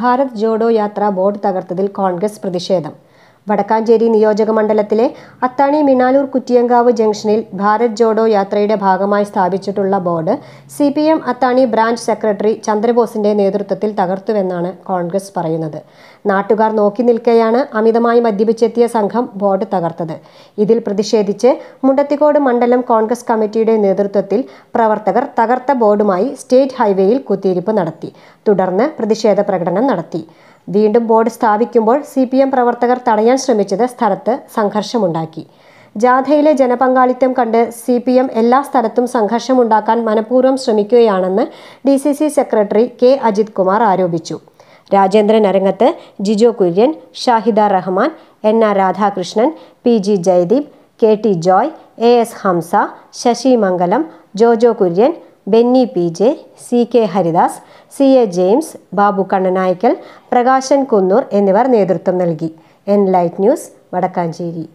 ഭാരത് ജോഡോ യാത്ര ബോർഡ് തകർത്തതിൽ കോൺഗ്രസ് പ്രതിഷേധം വടക്കാഞ്ചേരി നിയോജക മണ്ഡലത്തിലെ അത്താണി മിണാലൂർ കുറ്റിയങ്കാവ് ജംഗ്ഷനിൽ ഭാരത് ജോഡോ യാത്രയുടെ ഭാഗമായി സ്ഥാപിച്ചിട്ടുള്ള board C P M Athani branch secretary ചന്ദ്രബോസിന്റെ നേതൃത്വത്തിൽ തകർത്തുവെന്നാണ് കോൺഗ്രസ് പറയുന്നത് നാട്ടുകാർ നോക്കി നിൽക്കെയാണ് അമിതമായി മദ്യപിച്ചെത്തിയ സംഘം ബോർഡ് തകർത്തത് ഇതിൽ പ്രതിഷേധിച്ച് മുണ്ടത്തിക്കോട് മണ്ഡലം കോൺഗ്രസ് കമ്മിറ്റിയുടെ നേതൃത്വത്തിൽ പ്രവർത്തകർ തകർത്ത ബോർഡുമായി സ്റ്റേറ്റ് ഹൈവേയിൽ കുത്തിയിരിപ്പ് നടത്തി തുടർന്ന് പ്രതിഷേധ പ്രകടനം നടത്തി വീണ്ടും ബോർഡ് സ്ഥാപിക്കുമ്പോൾ സി പി എം പ്രവർത്തകർ തടയാൻ ശ്രമിച്ചത് സ്ഥലത്ത് സംഘർഷമുണ്ടാക്കി ജാഥയിലെ ജനപങ്കാളിത്തം കണ്ട് സി പി എം എല്ലാ സ്ഥലത്തും സംഘർഷമുണ്ടാക്കാൻ മനഃപൂർവ്വം ശ്രമിക്കുകയാണെന്ന് D C C secretary K Ajith Kumar ആരോപിച്ചു Rajendran Arangath Jijo Kurian Shahida Rahman N R Radhakrishnan P G Jayadeep K T Joy A S Hamsa Sasi Mangalam Jojo Kurian Benny P J C K Haridas C A James Babu Kannanaikkal Prakashan Kunnoor എന്നിവർ നേതൃത്വം നൽകി എൻ ലൈറ്റ് ന്യൂസ് വടക്കാഞ്ചേരി